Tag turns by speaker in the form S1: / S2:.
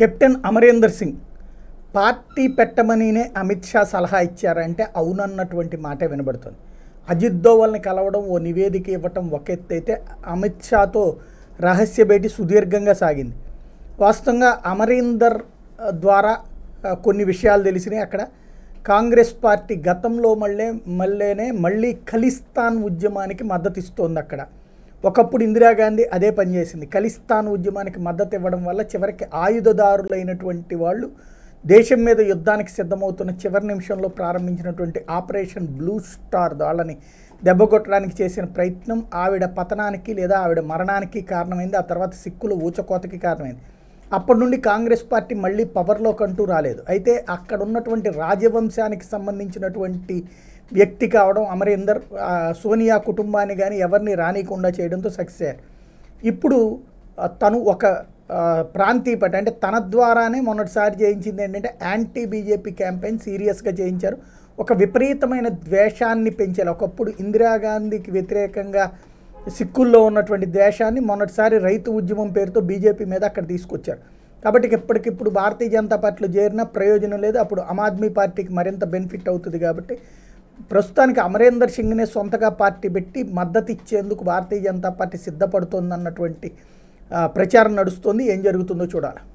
S1: captain Amarinder Singh party పెట్టమనినే అమిత్ షా సలహా ఇచ్చారంటే అవునన్నటువంటి మాటే వినబడుతుంది అజిత్ దోవల్ని కలవడం ఓ నివేదిక ఇవ్వటం ఒక అయితే అమిత్ షాతో రహస్య భేటీ సుదీర్ఘంగా సాగింది వాస్తవంగా అమరీందర్ ద్వారా కొన్ని విషయాలు తెలిసినాయి అక్కడ కాంగ్రెస్ పార్టీ గతంలో మళ్ళీ మళ్ళీనే మళ్ళీ ఖలిస్తాన్ ఉద్యమానికి మద్దతు ఇస్తోంది అక్కడ ఒకప్పుడు ఇందిరాగాంధీ అదే పనిచేసింది ఖలిస్తాన్ ఉద్యమానికి మద్దతు ఇవ్వడం వల్ల చివరికి ఆయుధదారులైనటువంటి వాళ్ళు దేశం మీద యుద్ధానికి సిద్ధమవుతున్న చివరి నిమిషంలో ప్రారంభించినటువంటి ఆపరేషన్ బ్లూ స్టార్ వాళ్ళని దెబ్బగొట్టడానికి చేసిన ప్రయత్నం ఆవిడ పతనానికి లేదా ఆవిడ మరణానికి కారణమైంది ఆ తర్వాత సిక్కులు ఊచకోతకి కారణమైంది అప్పటి నుండి కాంగ్రెస్ పార్టీ మళ్ళీ పవర్లోకి అంటూ రాలేదు అయితే అక్కడ ఉన్నటువంటి రాజవంశానికి సంబంధించినటువంటి వ్యక్తి కావడం అమరేందర్ సోనియా కుటుంబాన్ని కానీ ఎవరిని రానియకుండా చేయడంతో సక్సెస్ అయ్యారు ఇప్పుడు తను ఒక ప్రాంతీయ పార్టీ అంటే తన ద్వారానే మొన్నటిసారి చేయించింది ఏంటంటే యాంటీ బీజేపీ క్యాంపెయిన్ సీరియస్గా చేయించారు ఒక విపరీతమైన ద్వేషాన్ని పెంచాలి ఒకప్పుడు ఇందిరాగాంధీకి వ్యతిరేకంగా సిక్కుల్లో ఉన్నటువంటి ద్వేషాన్ని మొన్నటిసారి రైతు ఉద్యమం పేరుతో బీజేపీ మీద అక్కడ తీసుకొచ్చారు కాబట్టి ఇప్పటికిప్పుడు భారతీయ జనతా పార్టీలో చేరిన ప్రయోజనం లేదు అప్పుడు ఆమ్ ఆద్మీ పార్టీకి మరింత బెనిఫిట్ అవుతుంది కాబట్టి ప్రస్తుతానికి అమరేందర్ సింగ్నే సొంతగా పార్టీ పెట్టి మద్దతు ఇచ్చేందుకు భారతీయ జనతా పార్టీ సిద్ధపడుతుందన్నటువంటి ప్రచారం నడుస్తుంది ఏం జరుగుతుందో చూడాలి